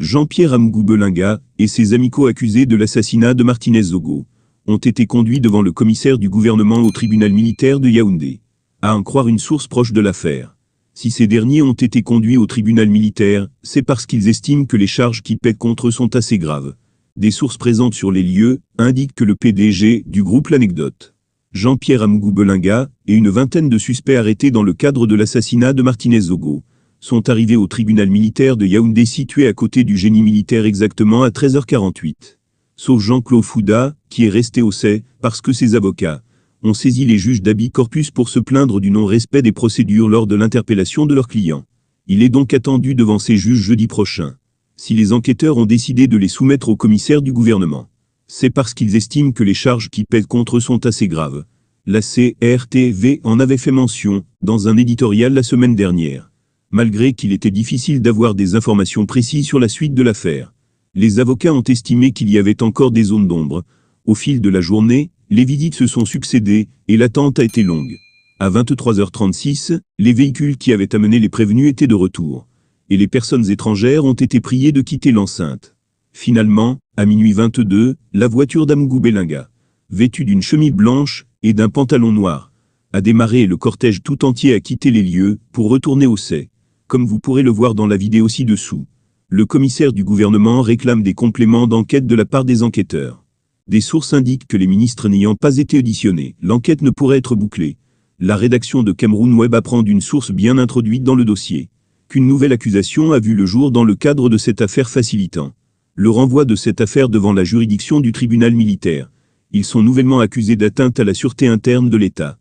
Jean-Pierre Amgoubelinga belinga et ses amicaux accusés de l'assassinat de Martinez Zogo ont été conduits devant le commissaire du gouvernement au tribunal militaire de Yaoundé, à en croire une source proche de l'affaire. Si ces derniers ont été conduits au tribunal militaire, c'est parce qu'ils estiment que les charges qui paient contre eux sont assez graves. Des sources présentes sur les lieux indiquent que le PDG du groupe L'Anecdote, Jean-Pierre Amgoubelinga, belinga et une vingtaine de suspects arrêtés dans le cadre de l'assassinat de Martinez Zogo, sont arrivés au tribunal militaire de Yaoundé situé à côté du génie militaire exactement à 13h48. Sauf Jean-Claude Fouda, qui est resté au C, e parce que ses avocats ont saisi les juges d'Abi Corpus pour se plaindre du non-respect des procédures lors de l'interpellation de leurs clients. Il est donc attendu devant ces juges jeudi prochain. Si les enquêteurs ont décidé de les soumettre au commissaire du gouvernement, c'est parce qu'ils estiment que les charges qui pèsent contre eux sont assez graves. La CRTV e en avait fait mention dans un éditorial la semaine dernière malgré qu'il était difficile d'avoir des informations précises sur la suite de l'affaire. Les avocats ont estimé qu'il y avait encore des zones d'ombre. Au fil de la journée, les visites se sont succédées et l'attente a été longue. À 23h36, les véhicules qui avaient amené les prévenus étaient de retour. Et les personnes étrangères ont été priées de quitter l'enceinte. Finalement, à minuit 22, la voiture d'Amgou vêtue d'une chemise blanche et d'un pantalon noir, a démarré et le cortège tout entier a quitté les lieux pour retourner au C. Comme vous pourrez le voir dans la vidéo ci-dessous, le commissaire du gouvernement réclame des compléments d'enquête de la part des enquêteurs. Des sources indiquent que les ministres n'ayant pas été auditionnés, l'enquête ne pourrait être bouclée. La rédaction de Cameroun Web apprend d'une source bien introduite dans le dossier qu'une nouvelle accusation a vu le jour dans le cadre de cette affaire facilitant le renvoi de cette affaire devant la juridiction du tribunal militaire. Ils sont nouvellement accusés d'atteinte à la sûreté interne de l'État.